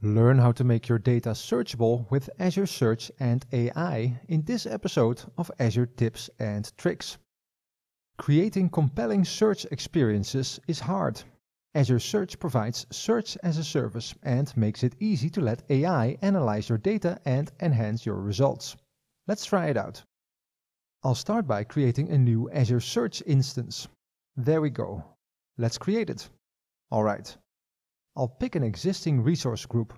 Learn how to make your data searchable with Azure Search and AI in this episode of Azure Tips and Tricks. Creating compelling search experiences is hard. Azure Search provides search as a service and makes it easy to let AI analyze your data and enhance your results. Let's try it out. I'll start by creating a new Azure Search instance. There we go. Let's create it. All right, I'll pick an existing resource group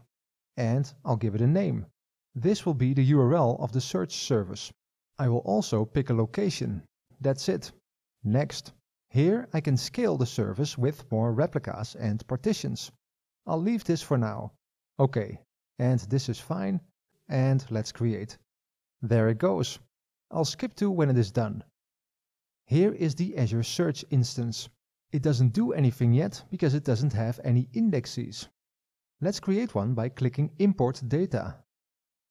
and I'll give it a name. This will be the URL of the search service. I will also pick a location. That's it. Next. Here I can scale the service with more replicas and partitions. I'll leave this for now. Okay, and this is fine, and let's create. There it goes. I'll skip to when it is done. Here is the Azure Search instance. It doesn't do anything yet because it doesn't have any indexes. Let's create one by clicking import data.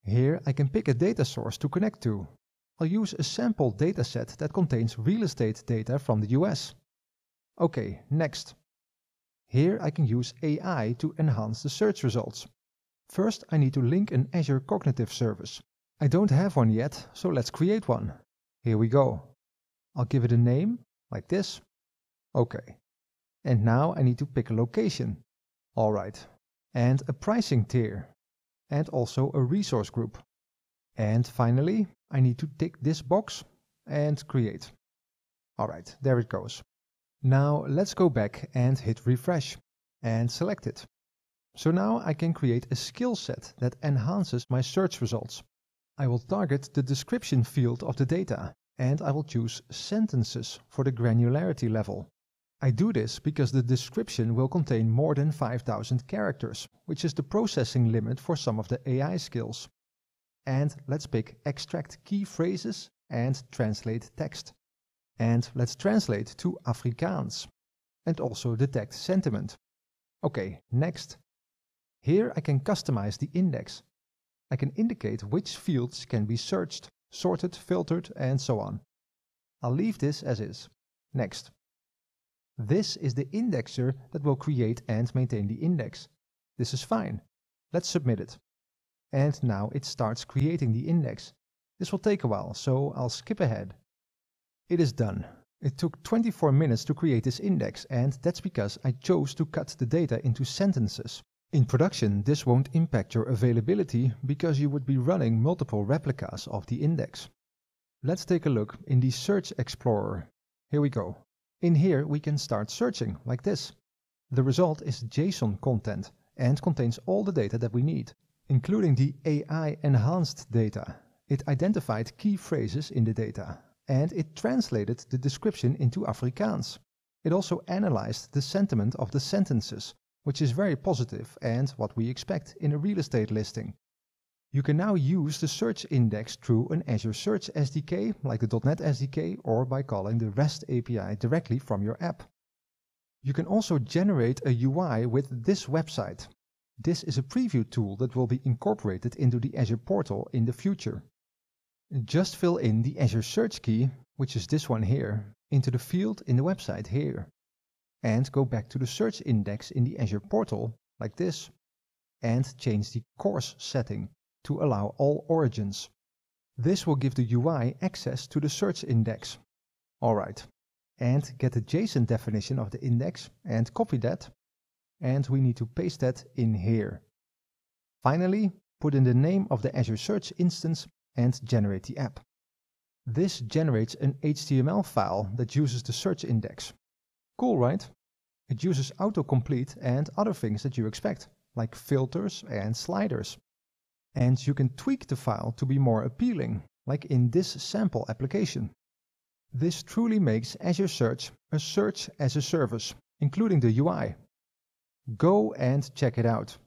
Here I can pick a data source to connect to. I'll use a sample dataset that contains real estate data from the US. OK, next. Here I can use AI to enhance the search results. First I need to link an Azure Cognitive Service. I don't have one yet, so let's create one. Here we go. I'll give it a name, like this, Okay. And now I need to pick a location. All right. And a pricing tier. And also a resource group. And finally, I need to tick this box and create. All right, there it goes. Now let's go back and hit refresh and select it. So now I can create a skill set that enhances my search results. I will target the description field of the data and I will choose sentences for the granularity level. I do this because the description will contain more than 5000 characters, which is the processing limit for some of the AI skills. And let's pick extract key phrases and translate text. And let's translate to Afrikaans. And also detect sentiment. Okay, next. Here I can customize the index. I can indicate which fields can be searched, sorted, filtered, and so on. I'll leave this as is. Next. This is the indexer that will create and maintain the index. This is fine. Let's submit it. And now it starts creating the index. This will take a while, so I'll skip ahead. It is done. It took 24 minutes to create this index, and that's because I chose to cut the data into sentences. In production, this won't impact your availability because you would be running multiple replicas of the index. Let's take a look in the Search Explorer. Here we go. In here we can start searching, like this. The result is JSON content and contains all the data that we need, including the AI enhanced data. It identified key phrases in the data and it translated the description into Afrikaans. It also analyzed the sentiment of the sentences, which is very positive and what we expect in a real estate listing. You can now use the search index through an Azure Search SDK like the .NET SDK or by calling the REST API directly from your app. You can also generate a UI with this website. This is a preview tool that will be incorporated into the Azure portal in the future. Just fill in the Azure search key, which is this one here, into the field in the website here. And go back to the search index in the Azure portal, like this, and change the course setting to allow all origins. This will give the UI access to the search index. Alright, and get the JSON definition of the index and copy that. And we need to paste that in here. Finally, put in the name of the Azure Search instance and generate the app. This generates an HTML file that uses the search index. Cool, right? It uses autocomplete and other things that you expect, like filters and sliders and you can tweak the file to be more appealing, like in this sample application. This truly makes Azure Search a search as a service, including the UI. Go and check it out.